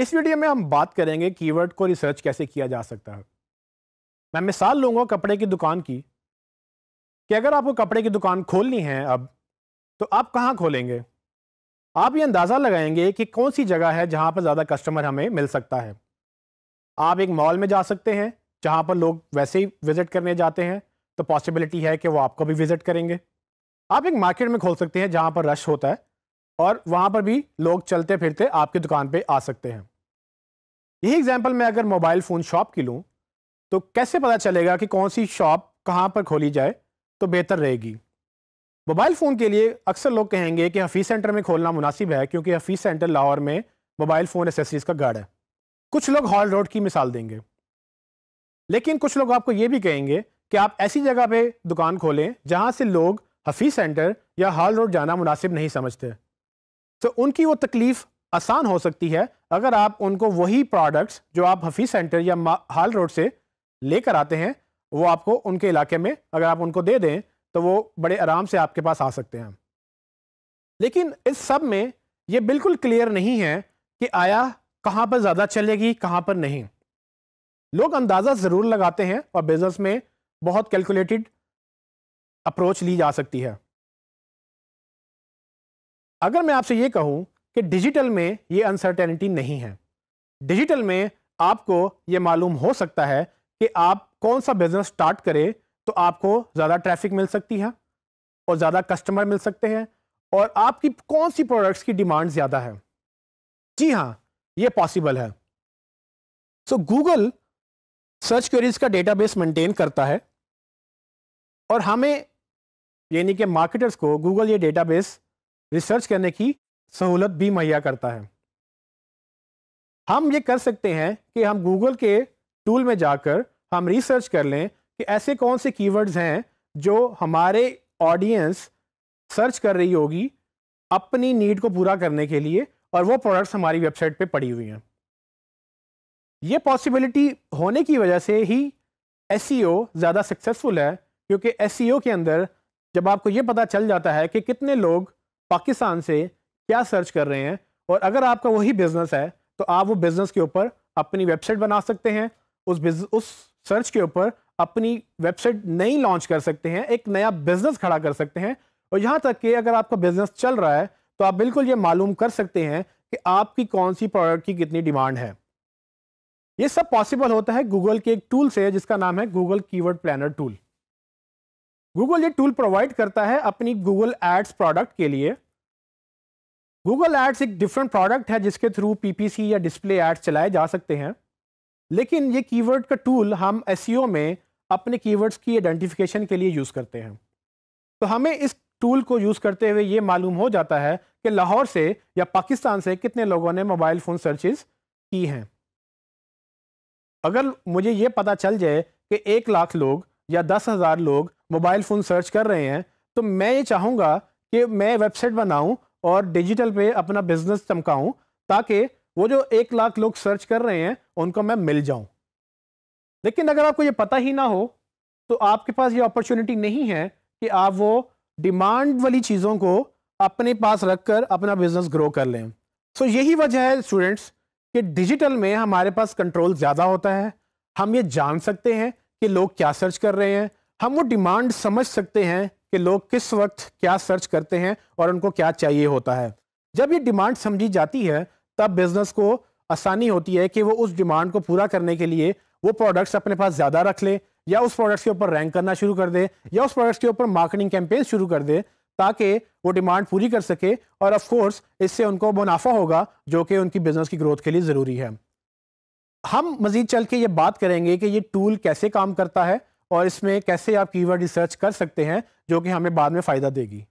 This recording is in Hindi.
इस वीडियो में हम बात करेंगे कीवर्ड को रिसर्च कैसे किया जा सकता है मैं मिसाल लूँगा कपड़े की दुकान की कि अगर आपको कपड़े की दुकान खोलनी है अब तो आप कहाँ खोलेंगे आप ये अंदाज़ा लगाएंगे कि कौन सी जगह है जहाँ पर ज़्यादा कस्टमर हमें मिल सकता है आप एक मॉल में जा सकते हैं जहाँ पर लोग वैसे ही विज़िट करने जाते हैं तो पॉसिबिलिटी है कि वो आपको भी विज़िट करेंगे आप एक मार्केट में खोल सकते हैं जहाँ पर रश होता है और वहाँ पर भी लोग चलते फिरते आपकी दुकान पर आ सकते हैं यही एग्जाम्पल मैं अगर मोबाइल फ़ोन शॉप की लूँ तो कैसे पता चलेगा कि कौन सी शॉप कहाँ पर खोली जाए तो बेहतर रहेगी मोबाइल फ़ोन के लिए अक्सर लोग कहेंगे कि हफीज़ सेंटर में खोलना मुनासिब है क्योंकि हफीज़ सेंटर लाहौर में मोबाइल फ़ोन एसेसरीज़ का गढ़ है कुछ लोग हॉल रोड की मिसाल देंगे लेकिन कुछ लोग आपको ये भी कहेंगे कि आप ऐसी जगह पे दुकान खोलें जहाँ से लोग हफीज़ सेंटर या हॉल रोड जाना मुनासिब नहीं समझते तो उनकी वो तकलीफ़ आसान हो सकती है अगर आप उनको वही प्रोडक्ट्स जो आप हफी सेंटर या हाल रोड से लेकर आते हैं वो आपको उनके इलाके में अगर आप उनको दे दें तो वो बड़े आराम से आपके पास आ सकते हैं लेकिन इस सब में ये बिल्कुल क्लियर नहीं है कि आया कहाँ पर ज़्यादा चलेगी कहाँ पर नहीं लोग अंदाज़ा ज़रूर लगाते हैं और बिज़नेस में बहुत कैलकुलेटेड अप्रोच ली जा सकती है अगर मैं आपसे ये कहूँ कि डिजिटल में ये अनसर्टेनिटी नहीं है डिजिटल में आपको ये मालूम हो सकता है कि आप कौन सा बिज़नेस स्टार्ट करें तो आपको ज़्यादा ट्रैफिक मिल सकती है और ज़्यादा कस्टमर मिल सकते हैं और आपकी कौन सी प्रोडक्ट्स की डिमांड ज़्यादा है जी हाँ ये पॉसिबल है सो गूगल सर्च क्वेरीज का डेटाबेस मेंटेन करता है और हमें यानी कि मार्केटर्स को गूगल ये डेटाबेस रिसर्च करने की सहूलत भी मुहैया करता है हम ये कर सकते हैं कि हम गूगल के टूल में जाकर हम रिसर्च कर लें कि ऐसे कौन से कीवर्ड्स हैं जो हमारे ऑडियंस सर्च कर रही होगी अपनी नीड को पूरा करने के लिए और वो प्रोडक्ट्स हमारी वेबसाइट पे पड़ी हुई हैं ये पॉसिबिलिटी होने की वजह से ही एस e ज़्यादा सक्सेसफुल है क्योंकि एस e के अंदर जब आपको ये पता चल जाता है कि कितने लोग पाकिस्तान से क्या सर्च कर रहे हैं और अगर आपका वही बिजनेस है तो आप वो बिजनेस के ऊपर अपनी वेबसाइट बना सकते हैं उस उस सर्च के ऊपर अपनी वेबसाइट नई लॉन्च कर सकते हैं एक नया बिजनेस खड़ा कर सकते हैं और यहाँ तक कि अगर आपका बिजनेस चल रहा है तो आप बिल्कुल ये मालूम कर सकते हैं कि आपकी कौन सी प्रोडक्ट की कितनी डिमांड है ये सब पॉसिबल होता है गूगल के एक टूल से जिसका नाम है Google keyword planner tool Google ये टूल प्रोवाइड करता है अपनी गूगल एड्स प्रोडक्ट के लिए गूगल एड्स एक डिफरेंट प्रोडक्ट है जिसके थ्रू पीपीसी या डिस्प्ले एड्स चलाए जा सकते हैं लेकिन ये कीवर्ड का टूल हम एस e में अपने कीवर्ड्स की आइडेंटिफिकेशन के लिए यूज़ करते हैं तो हमें इस टूल को यूज़ करते हुए ये मालूम हो जाता है कि लाहौर से या पाकिस्तान से कितने लोगों ने मोबाइल फ़ोन सर्चेज की हैं अगर मुझे ये पता चल जाए कि एक लाख लोग या दस हज़ार लोग मोबाइल फ़ोन सर्च कर रहे हैं तो मैं ये चाहूँगा कि मैं वेबसाइट बनाऊँ और डिजिटल पे अपना बिजनेस चमकाऊं ताकि वो जो एक लाख लोग सर्च कर रहे हैं उनको मैं मिल जाऊं लेकिन अगर आपको ये पता ही ना हो तो आपके पास ये अपॉर्चुनिटी नहीं है कि आप वो डिमांड वाली चीज़ों को अपने पास रख कर अपना बिजनेस ग्रो कर लें सो so, यही वजह है स्टूडेंट्स कि डिजिटल में हमारे पास कंट्रोल ज़्यादा होता है हम ये जान सकते हैं कि लोग क्या सर्च कर रहे हैं हम वो डिमांड समझ सकते हैं कि लोग किस वक्त क्या सर्च करते हैं और उनको क्या चाहिए होता है जब ये डिमांड समझी जाती है तब बिज़नेस को आसानी होती है कि वो उस डिमांड को पूरा करने के लिए वो प्रोडक्ट्स अपने पास ज़्यादा रख ले या उस प्रोडक्ट्स के ऊपर रैंक करना शुरू कर दे या उस प्रोडक्ट्स के ऊपर मार्केटिंग कैंपेन शुरू कर दे ताकि वो डिमांड पूरी कर सके और ऑफ कोर्स इससे उनको मुनाफा होगा जो कि उनकी बिज़नेस की ग्रोथ के लिए ज़रूरी है हम मज़ीद चल के ये बात करेंगे कि ये टूल कैसे काम करता है और इसमें कैसे आप कीवर्ड रिसर्च कर सकते हैं जो कि हमें बाद में फ़ायदा देगी